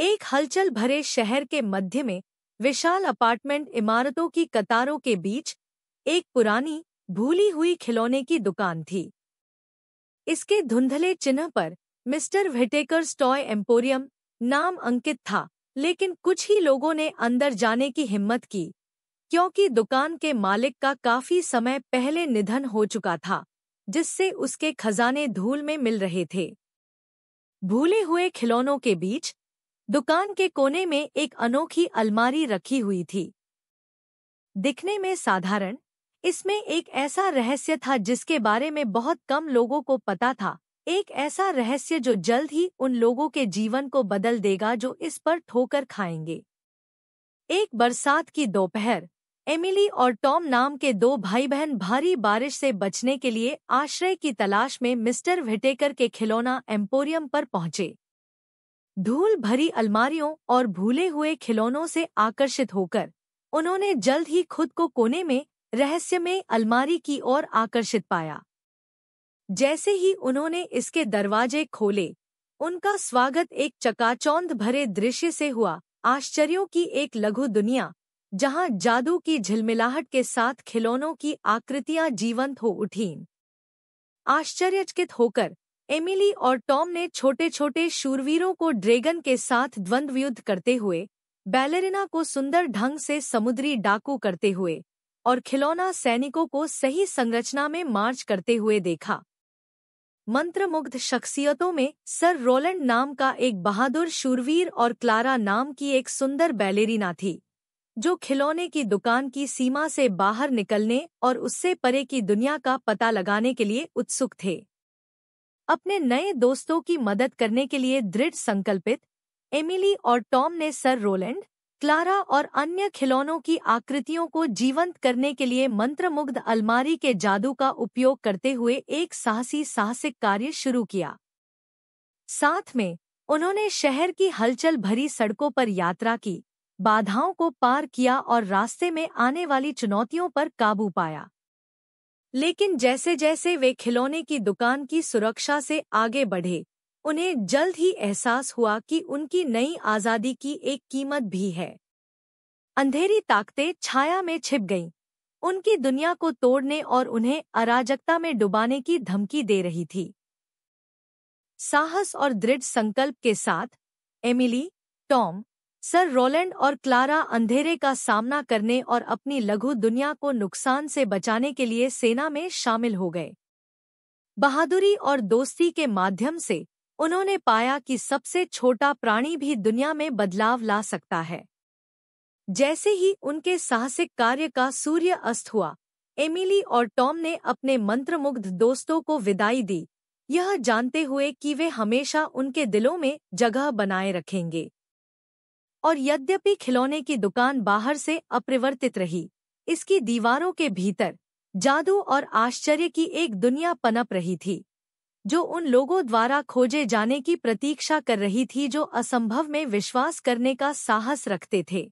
एक हलचल भरे शहर के मध्य में विशाल अपार्टमेंट इमारतों की कतारों के बीच एक पुरानी भूली हुई खिलौने की दुकान थी इसके धुंधले चिन्ह पर मिस्टर वेटेकर्स टॉय एम्पोरियम नाम अंकित था लेकिन कुछ ही लोगों ने अंदर जाने की हिम्मत की क्योंकि दुकान के मालिक का काफी समय पहले निधन हो चुका था जिससे उसके खजाने धूल में मिल रहे थे भूले हुए खिलौनों के बीच दुकान के कोने में एक अनोखी अलमारी रखी हुई थी दिखने में साधारण इसमें एक ऐसा रहस्य था जिसके बारे में बहुत कम लोगों को पता था एक ऐसा रहस्य जो जल्द ही उन लोगों के जीवन को बदल देगा जो इस पर ठोकर खाएंगे एक बरसात की दोपहर एमिली और टॉम नाम के दो भाई बहन भारी बारिश से बचने के लिए आश्रय की तलाश में मिस्टर विटेकर के खिलौना एम्पोरियम पर पहुंचे धूल भरी अलमारियों और भूले हुए खिलौनों से आकर्षित होकर उन्होंने जल्द ही खुद को कोने में रहस्यमय अलमारी की ओर आकर्षित पाया जैसे ही उन्होंने इसके दरवाजे खोले उनका स्वागत एक चकाचौंध भरे दृश्य से हुआ आश्चर्यों की एक लघु दुनिया जहां जादू की झिलमिलाहट के साथ खिलौनों की आकृतियां जीवंत हो उठीं आश्चर्यचकित होकर एमिली और टॉम ने छोटे छोटे शूरवीरों को ड्रैगन के साथ द्वंद्व युद्ध करते हुए बैलेरिना को सुंदर ढंग से समुद्री डाकू करते हुए और खिलौना सैनिकों को सही संरचना में मार्च करते हुए देखा मंत्रमुग्ध शख्सियतों में सर रोलैंड नाम का एक बहादुर शूरवीर और क्लारा नाम की एक सुंदर बैलेरिना थी जो खिलौने की दुकान की सीमा से बाहर निकलने और उससे परे की दुनिया का पता लगाने के लिए उत्सुक थे अपने नए दोस्तों की मदद करने के लिए दृढ़ संकल्पित एमिली और टॉम ने सर रोलैंड क्लारा और अन्य खिलौनों की आकृतियों को जीवंत करने के लिए मंत्रमुग्ध अलमारी के जादू का उपयोग करते हुए एक साहसी साहसिक कार्य शुरू किया साथ में उन्होंने शहर की हलचल भरी सड़कों पर यात्रा की बाधाओं को पार किया और रास्ते में आने वाली चुनौतियों पर काबू पाया लेकिन जैसे जैसे वे खिलौने की दुकान की सुरक्षा से आगे बढ़े उन्हें जल्द ही एहसास हुआ कि उनकी नई आज़ादी की एक कीमत भी है अंधेरी ताकतें छाया में छिप गईं उनकी दुनिया को तोड़ने और उन्हें अराजकता में डुबाने की धमकी दे रही थी साहस और दृढ़ संकल्प के साथ एमिली टॉम सर रोलैंड और क्लारा अंधेरे का सामना करने और अपनी लघु दुनिया को नुकसान से बचाने के लिए सेना में शामिल हो गए बहादुरी और दोस्ती के माध्यम से उन्होंने पाया कि सबसे छोटा प्राणी भी दुनिया में बदलाव ला सकता है जैसे ही उनके साहसिक कार्य का सूर्य अस्त हुआ एमिली और टॉम ने अपने मंत्रमुग्ध दोस्तों को विदाई दी यह जानते हुए कि वे हमेशा उनके दिलों में जगह बनाए रखेंगे और यद्यपि खिलौने की दुकान बाहर से अपरिवर्तित रही इसकी दीवारों के भीतर जादू और आश्चर्य की एक दुनिया पनप रही थी जो उन लोगों द्वारा खोजे जाने की प्रतीक्षा कर रही थी जो असंभव में विश्वास करने का साहस रखते थे